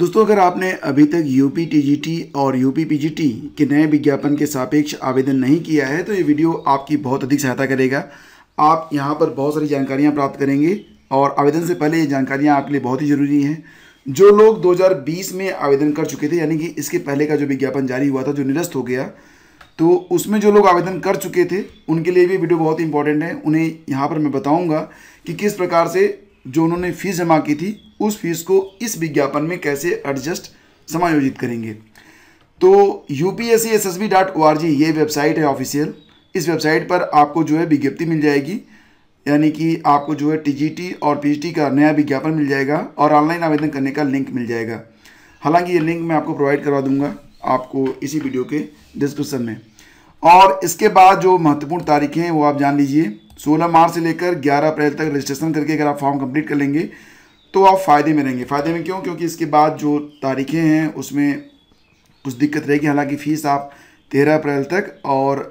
दोस्तों अगर आपने अभी तक यू पी और यू पी के नए विज्ञापन के सापेक्ष आवेदन नहीं किया है तो ये वीडियो आपकी बहुत अधिक सहायता करेगा आप यहाँ पर बहुत सारी जानकारियाँ प्राप्त करेंगे और आवेदन से पहले ये जानकारियाँ आपके लिए बहुत ही ज़रूरी हैं जो लोग 2020 में आवेदन कर चुके थे यानी कि इसके पहले का जो विज्ञापन जारी हुआ था जो निरस्त हो गया तो उसमें जो लोग आवेदन कर चुके थे उनके लिए भी वीडियो बहुत इंपॉर्टेंट है उन्हें यहाँ पर मैं बताऊँगा कि किस प्रकार से जो उन्होंने फ़ीस जमा की थी उस फीस को इस विज्ञापन में कैसे एडजस्ट समायोजित करेंगे तो U P S S S B dot O R G ये वेबसाइट है ऑफिशियल इस वेबसाइट पर आपको जो है विज्ञप्ति मिल जाएगी यानी कि आपको जो है टी जी टी और पी टी का नया विज्ञापन मिल जाएगा और ऑनलाइन आवेदन करने का लिंक मिल जाएगा हालांकि ये लिंक मैं आपको प्रोवाइड करवा दूंगा आपको इसी वीडियो के डिस्क्रिप्शन में और इसके बाद जो महत्वपूर्ण तारीखें हैं वो आप जान लीजिए 16 मार्च से लेकर 11 अप्रैल तक रजिस्ट्रेशन करके अगर आप फॉर्म कंप्लीट कर लेंगे तो आप फ़ायदे में रहेंगे फ़ायदे में क्यों क्योंकि इसके बाद जो तारीखें हैं उसमें कुछ दिक्कत रहेगी हालांकि फ़ीस आप तेरह अप्रैल तक और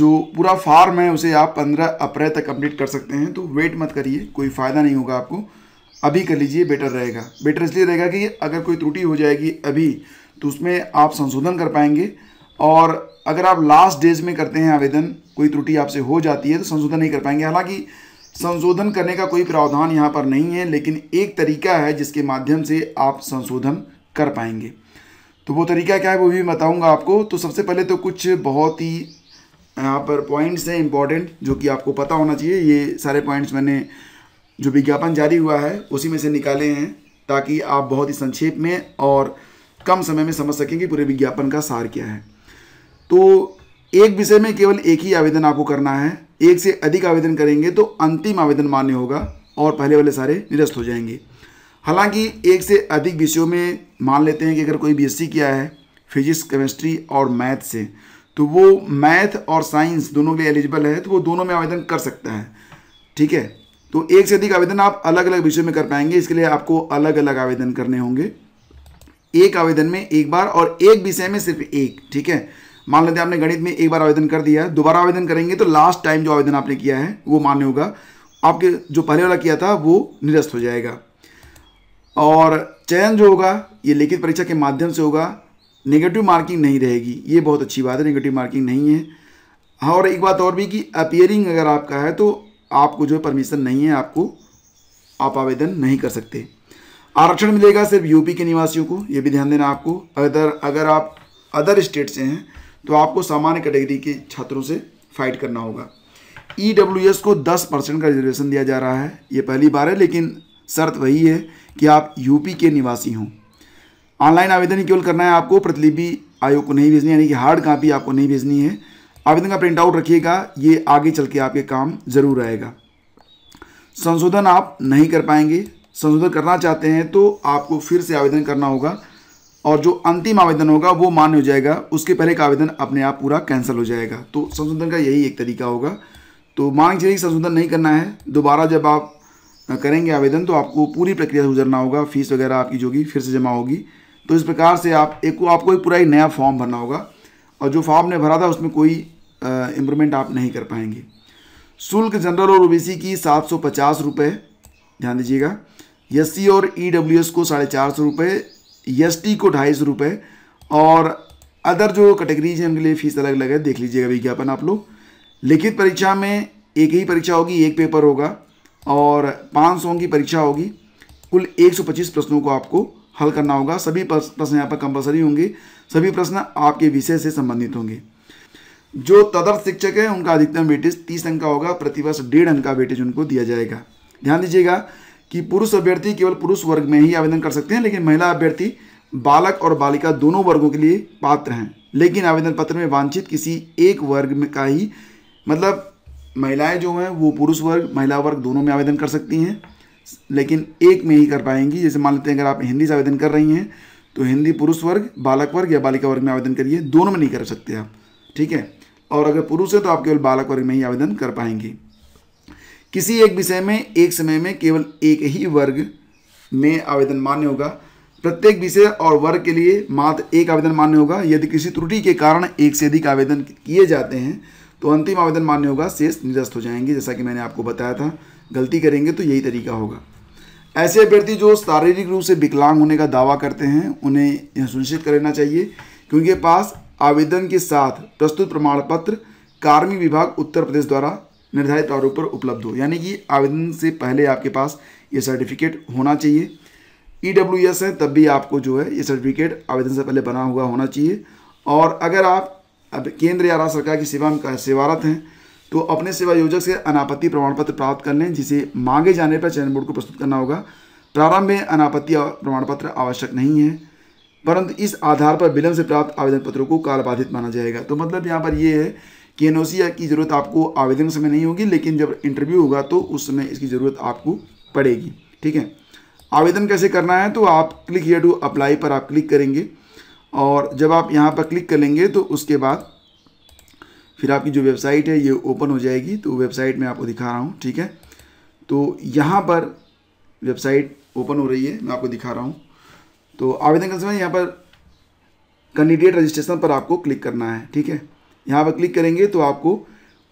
जो पूरा फार्म है उसे आप पंद्रह अप्रैल तक कम्प्लीट कर सकते हैं तो वेट मत करिए कोई फ़ायदा नहीं होगा आपको अभी कर लीजिए बेटर रहेगा बेटर इसलिए रहेगा कि अगर कोई त्रुटि हो जाएगी अभी तो उसमें आप संशोधन कर पाएंगे और अगर आप लास्ट डेज में करते हैं आवेदन कोई त्रुटि आपसे हो जाती है तो संशोधन नहीं कर पाएंगे हालांकि संशोधन करने का कोई प्रावधान यहाँ पर नहीं है लेकिन एक तरीका है जिसके माध्यम से आप संशोधन कर पाएंगे तो वो तरीका क्या है वो भी बताऊँगा आपको तो सबसे पहले तो कुछ बहुत ही यहाँ पर पॉइंट्स हैं इम्पॉर्टेंट जो कि आपको पता होना चाहिए ये सारे पॉइंट्स मैंने जो विज्ञापन जारी हुआ है उसी में से निकाले हैं ताकि आप बहुत ही संक्षेप में और कम समय में समझ सकें कि पूरे विज्ञापन का सार क्या है तो एक विषय में केवल एक ही आवेदन आपको करना है एक से अधिक आवेदन करेंगे तो अंतिम आवेदन मान्य होगा और पहले वाले सारे निरस्त हो जाएंगे हालांकि एक से अधिक विषयों में मान लेते हैं कि अगर कोई बीएससी किया है फिजिक्स केमिस्ट्री और मैथ से तो वो मैथ और साइंस दोनों के एलिजिबल है तो वो दोनों में आवेदन कर सकता है ठीक है तो एक से अधिक आवेदन आप अलग अलग विषय में कर पाएंगे इसके लिए आपको अलग अलग आवेदन करने होंगे एक आवेदन में एक बार और एक विषय में सिर्फ एक ठीक है मान लेते हैं आपने गणित में एक बार आवेदन कर दिया है दोबारा आवेदन करेंगे तो लास्ट टाइम जो आवेदन आपने किया है वो मान्य होगा आपके जो पहले वाला किया था वो निरस्त हो जाएगा और चयन जो होगा ये लिखित परीक्षा के माध्यम से होगा नेगेटिव मार्किंग नहीं रहेगी ये बहुत अच्छी बात है नेगेटिव मार्किंग नहीं है हाँ और एक बात और भी कि अपियरिंग अगर आपका है तो आपको जो परमिशन नहीं है आपको आप आवेदन नहीं कर सकते आरक्षण मिलेगा सिर्फ यूपी के निवासियों को ये भी ध्यान देना आपको अगर अगर आप अदर स्टेट से हैं तो आपको सामान्य कैटेगरी के छात्रों से फाइट करना होगा ई e को 10 परसेंट का रिजर्वेशन दिया जा रहा है ये पहली बार है लेकिन शर्त वही है कि आप यूपी के निवासी हों ऑनलाइन आवेदन केवल करना है आपको प्रतिलिपि आयोग को नहीं भेजनी यानी कि हार्ड कापी आपको नहीं भेजनी है आवेदन का प्रिंट आउट रखिएगा ये आगे चल के आपके काम जरूर आएगा संशोधन आप नहीं कर पाएंगे संशोधन करना चाहते हैं तो आपको फिर से आवेदन करना होगा और जो अंतिम आवेदन होगा वो मान्य हो जाएगा उसके पहले का आवेदन अपने आप पूरा कैंसिल हो जाएगा तो संशोधन का यही एक तरीका होगा तो मान के चलिए संशोधन नहीं करना है दोबारा जब आप करेंगे आवेदन तो आपको पूरी प्रक्रिया से गुजरना होगा फीस वगैरह आपकी जो होगी फिर से जमा होगी तो इस प्रकार से आप एक आपको एक पूरा ही नया फॉर्म भरना होगा और जो फॉर्म ने भरा था उसमें कोई इम्प्रूवमेंट आप नहीं कर पाएंगे शुल्क जनरल और ओ की सात सौ पचास रुपये ध्यान दीजिएगा एस और ई को साढ़े चार सौ रुपये टी को ढाई सौ रुपये और अदर जो कैटेगरीज हैं उनके लिए फीस अलग अलग है देख लीजिएगा विज्ञापन आप लोग लिखित परीक्षा में एक ही परीक्षा होगी एक पेपर होगा और पाँच सौ की परीक्षा होगी कुल 125 प्रश्नों को आपको हल करना होगा सभी प्रश्न यहाँ पर कंपलसरी होंगे सभी प्रश्न आपके विषय से संबंधित होंगे जो तदर्थ शिक्षक है उनका अधिकतम वेटेज तीस अंक का होगा प्रतिवर्ष डेढ़ अंक का वेटेज उनको दिया जाएगा ध्यान दीजिएगा कि पुरुष अभ्यर्थी केवल पुरुष वर्ग में ही आवेदन कर सकते हैं लेकिन महिला अभ्यर्थी बालक और बालिका दोनों वर्गों के लिए पात्र हैं लेकिन आवेदन पत्र में वांछित किसी एक वर्ग में का ही मतलब महिलाएं जो हैं वो पुरुष वर्ग महिला वर्ग दोनों में आवेदन कर सकती हैं लेकिन एक में ही कर पाएंगी जैसे मान लेते हैं अगर आप हिंदी से आवेदन कर रही हैं तो हिंदी पुरुष वर्ग बालक वर्ग या बालिका वर्ग में आवेदन करिए दोनों में नहीं कर सकते आप ठीक है और अगर पुरुष है तो आप केवल बालक वर्ग में ही आवेदन कर पाएंगी किसी एक विषय में एक समय में केवल एक ही वर्ग में आवेदन मान्य होगा प्रत्येक विषय और वर्ग के लिए मात्र एक आवेदन मान्य होगा यदि किसी त्रुटि के कारण एक से अधिक आवेदन किए जाते हैं तो अंतिम आवेदन मान्य होगा शेष निरस्त हो जाएंगे जैसा कि मैंने आपको बताया था गलती करेंगे तो यही तरीका होगा ऐसे अभ्यर्थी जो शारीरिक रूप से विकलांग होने का दावा करते हैं उन्हें यह सुनिश्चित कर लेना चाहिए कि उनके पास आवेदन के साथ प्रस्तुत प्रमाण पत्र कार्मिक विभाग उत्तर प्रदेश द्वारा निर्धारित तौर पर उपलब्ध हो यानी कि आवेदन से पहले आपके पास ये सर्टिफिकेट होना चाहिए ई डब्ल्यू एस है तब भी आपको जो है ये सर्टिफिकेट आवेदन से पहले बना हुआ होना चाहिए और अगर आप अब केंद्र या राज्य सरकार की सेवा में सेवारत हैं तो अपने सेवा योजक से अनापत्ति प्रमाण पत्र प्राप्त कर लें जिसे मांगे जाने पर चयन बोर्ड को प्रस्तुत करना होगा प्रारंभ में अनापत्ति प्रमाण पत्र आवश्यक नहीं है परंतु इस आधार पर विलंब से प्राप्त आवेदन पत्रों को कालबाधित माना जाएगा तो मतलब यहाँ पर ये है के एन की ज़रूरत आपको आवेदन समय नहीं होगी लेकिन जब इंटरव्यू होगा तो उस समय इसकी ज़रूरत आपको पड़ेगी ठीक है आवेदन कैसे करना है तो आप क्लिक हियर टू अप्लाई पर आप क्लिक करेंगे और जब आप यहाँ पर क्लिक कर लेंगे तो उसके बाद फिर आपकी जो वेबसाइट है ये ओपन हो जाएगी तो वेबसाइट में आपको दिखा रहा हूँ ठीक है तो यहाँ पर वेबसाइट ओपन हो रही है मैं आपको दिखा रहा हूँ तो आवेदन करते समय यहाँ पर कैंडिडेट रजिस्ट्रेशन पर आपको क्लिक करना है ठीक है यहाँ पर क्लिक करेंगे तो आपको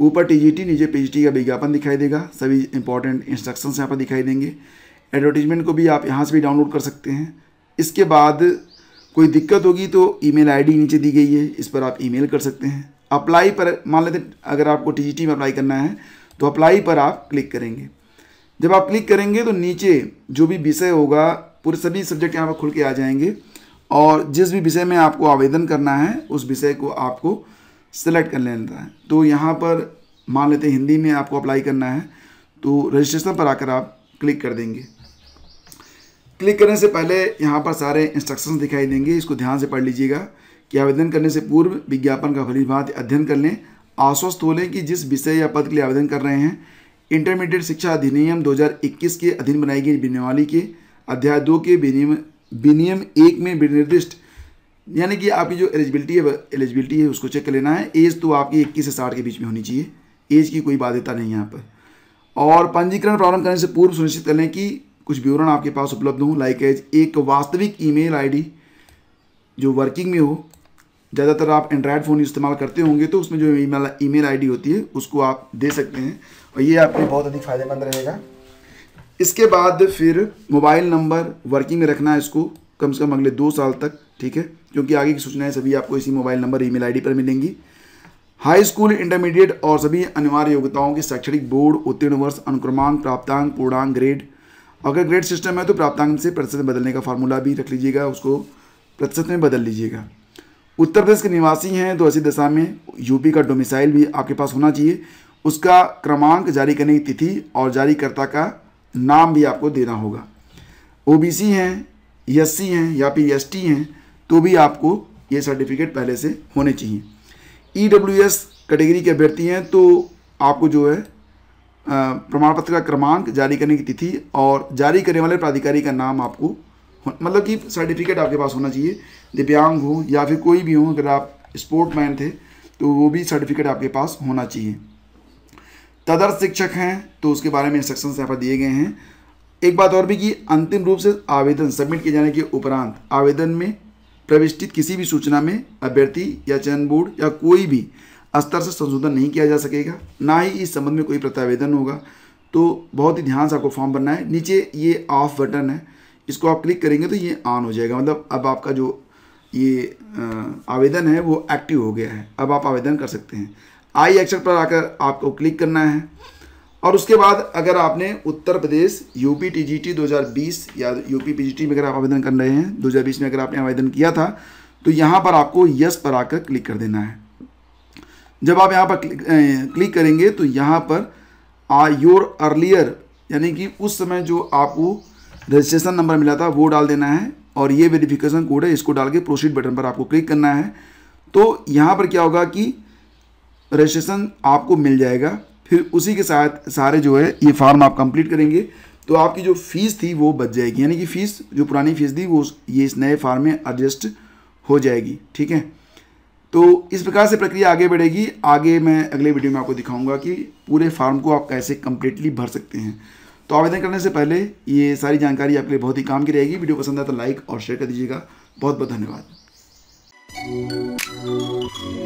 ऊपर टी नीचे पी का विज्ञापन दिखाई देगा सभी इंपॉर्टेंट इंस्ट्रक्शंस यहाँ पर दिखाई देंगे एडवर्टीजमेंट को भी आप यहाँ से भी डाउनलोड कर सकते हैं इसके बाद कोई दिक्कत होगी तो ईमेल आईडी नीचे दी गई है इस पर आप ईमेल कर सकते हैं अप्लाई पर मान लेते अगर आपको टी में अप्लाई करना है तो अप्लाई पर आप क्लिक करेंगे जब आप क्लिक करेंगे तो नीचे जो भी विषय होगा पूरे सभी सब्जेक्ट यहाँ पर खुल के आ जाएंगे और जिस भी विषय में आपको आवेदन करना है उस विषय को आपको सेलेक्ट कर लेता है तो यहाँ पर मान लेते हैं हिंदी में आपको अप्लाई करना है तो रजिस्ट्रेशन पर आकर आप क्लिक कर देंगे क्लिक करने से पहले यहाँ पर सारे इंस्ट्रक्शंस दिखाई देंगे इसको ध्यान से पढ़ लीजिएगा कि आवेदन करने से पूर्व विज्ञापन का भलीभांति अध्ययन कर लें आश्वस्त हो लें कि जिस विषय या पद के लिए आवेदन कर रहे हैं इंटरमीडिएट शिक्षा अधिनियम 2021 के अधीन बनाई गई विनियमावली के अध्याय दो के विनियम विनियम एक में विनिर्दिष्ट यानी कि आपकी जो एलिजिबिलिटी है एलिजिबिलिटी है उसको चेक कर लेना है एज तो आपकी इक्कीस से साठ के बीच में होनी चाहिए एज की कोई बाध्यता नहीं है यहाँ पर और पंजीकरण प्रारंभ करने से पूर्व सुनिश्चित कर लें कि कुछ विवरण आपके पास उपलब्ध हों लाइक एज एक वास्तविक ईमेल आईडी जो वर्किंग में हो ज़्यादातर आप एंड्रॉयड फ़ोन इस्तेमाल करते होंगे तो उसमें जो ईमेल ईमेल आईडी होती है उसको आप दे सकते हैं और ये आपके बहुत अधिक फ़ायदेमंद रहेगा इसके बाद फिर मोबाइल नंबर वर्किंग में रखना है इसको कम से कम अगले दो साल तक ठीक है क्योंकि आगे की सूचनाएं सभी आपको इसी मोबाइल नंबर ईमेल आईडी पर मिलेंगी हाई स्कूल इंटरमीडिएट और सभी अनिवार्य योग्यताओं के शैक्षणिक बोर्ड उत्तीर्ण वर्ष अनुक्रमांक प्राप्तांक पूर्णांक ग्रेड अगर ग्रेड सिस्टम है तो प्राप्तांक से प्रतिशत बदलने का फार्मूला भी रख लीजिएगा उसको प्रतिशत में बदल लीजिएगा उत्तर प्रदेश के निवासी हैं तो ऐसी दशा में यूपी का डोमिसाइल भी आपके पास होना चाहिए उसका क्रमांक जारी करने की तिथि और जारीकर्ता का नाम भी आपको देना होगा ओबीसी हैं एस e हैं या फिर एस e हैं तो भी आपको ये सर्टिफिकेट पहले से होने चाहिए ई e कैटेगरी के अभ्यर्थी हैं तो आपको जो है प्रमाण पत्र का क्रमांक जारी करने की तिथि और जारी करने वाले प्राधिकारी का नाम आपको मतलब कि सर्टिफिकेट आपके पास होना चाहिए दिव्यांग हो या फिर कोई भी हो अगर आप स्पोर्ट मैन थे तो वो भी सर्टिफिकेट आपके पास होना चाहिए तदर्थ शिक्षक हैं तो उसके बारे में इंस्ट्रक्शन यहाँ पर दिए गए हैं एक बात और भी कि अंतिम रूप से आवेदन सबमिट किए जाने के उपरांत आवेदन में प्रविष्टित किसी भी सूचना में अभ्यर्थी या चयन बोर्ड या कोई भी स्तर से संशोधन नहीं किया जा सकेगा ना ही इस संबंध में कोई प्रत्यावेदन होगा तो बहुत ही ध्यान से आपको फॉर्म भरना है नीचे ये ऑफ बटन है इसको आप क्लिक करेंगे तो ये ऑन हो जाएगा मतलब अब आपका जो ये आवेदन है वो एक्टिव हो गया है अब आप आवेदन कर सकते हैं आई एक्शन पर आकर आपको क्लिक करना है और उसके बाद अगर आपने उत्तर प्रदेश यूपी टीजीटी 2020 या यूपी पीजीटी में अगर आप आवेदन कर रहे हैं 2020 में अगर आपने आवेदन किया था तो यहाँ पर आपको यस पर आकर क्लिक कर देना है जब आप यहाँ पर क्लिक, ए, क्लिक करेंगे तो यहाँ पर आ योर अर्लियर यानी कि उस समय जो आपको रजिस्ट्रेशन नंबर मिला था वो डाल देना है और ये वेरिफिकेशन कोड है इसको डाल के प्रोसीड बटन पर आपको क्लिक करना है तो यहाँ पर क्या होगा कि रजिस्ट्रेशन आपको मिल जाएगा फिर उसी के साथ सारे जो है ये फार्म आप कंप्लीट करेंगे तो आपकी जो फ़ीस थी वो बच जाएगी यानी कि फ़ीस जो पुरानी फ़ीस थी वो ये इस नए फार्म में एडजस्ट हो जाएगी ठीक है तो इस प्रकार से प्रक्रिया आगे बढ़ेगी आगे मैं अगले वीडियो में आपको दिखाऊंगा कि पूरे फार्म को आप कैसे कम्प्लीटली भर सकते हैं तो आवेदन करने से पहले ये सारी जानकारी आपके लिए बहुत ही काम की रहेगी वीडियो पसंद आया तो लाइक और शेयर कर दीजिएगा बहुत बहुत धन्यवाद